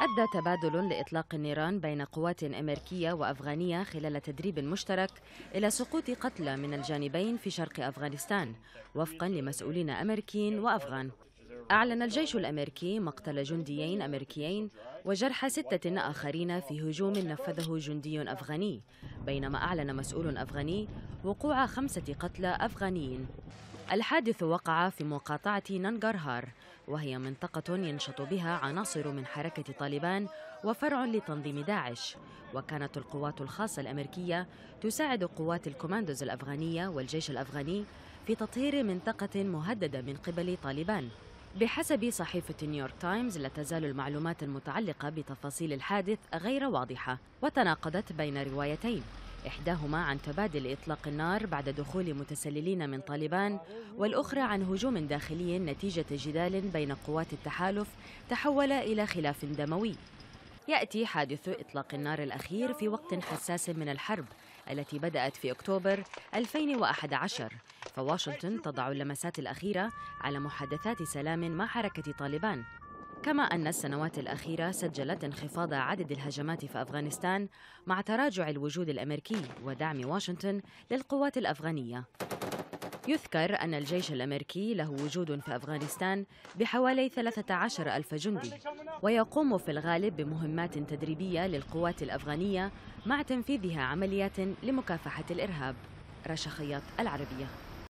أدى تبادل لإطلاق النيران بين قوات أمريكية وأفغانية خلال تدريب مشترك إلى سقوط قتلى من الجانبين في شرق أفغانستان وفقا لمسؤولين أمريكيين وأفغان أعلن الجيش الأمريكي مقتل جنديين أمريكيين وجرح ستة آخرين في هجوم نفذه جندي أفغاني بينما أعلن مسؤول أفغاني وقوع خمسة قتلى أفغانيين الحادث وقع في مقاطعة ننغرهار وهي منطقة ينشط بها عناصر من حركة طالبان وفرع لتنظيم داعش وكانت القوات الخاصة الأمريكية تساعد قوات الكوماندوز الأفغانية والجيش الأفغاني في تطهير منطقة مهددة من قبل طالبان بحسب صحيفة نيويورك تايمز لا تزال المعلومات المتعلقة بتفاصيل الحادث غير واضحة وتناقضت بين روايتين إحداهما عن تبادل إطلاق النار بعد دخول متسللين من طالبان والأخرى عن هجوم داخلي نتيجة جدال بين قوات التحالف تحول إلى خلاف دموي يأتي حادث إطلاق النار الأخير في وقت حساس من الحرب التي بدأت في أكتوبر 2011 فواشنطن تضع اللمسات الأخيرة على محادثات سلام مع حركة طالبان كما أن السنوات الأخيرة سجلت انخفاض عدد الهجمات في أفغانستان مع تراجع الوجود الأمريكي ودعم واشنطن للقوات الأفغانية يذكر أن الجيش الأمريكي له وجود في أفغانستان بحوالي 13 ألف جندي ويقوم في الغالب بمهمات تدريبية للقوات الأفغانية مع تنفيذها عمليات لمكافحة الإرهاب رشا خياط العربية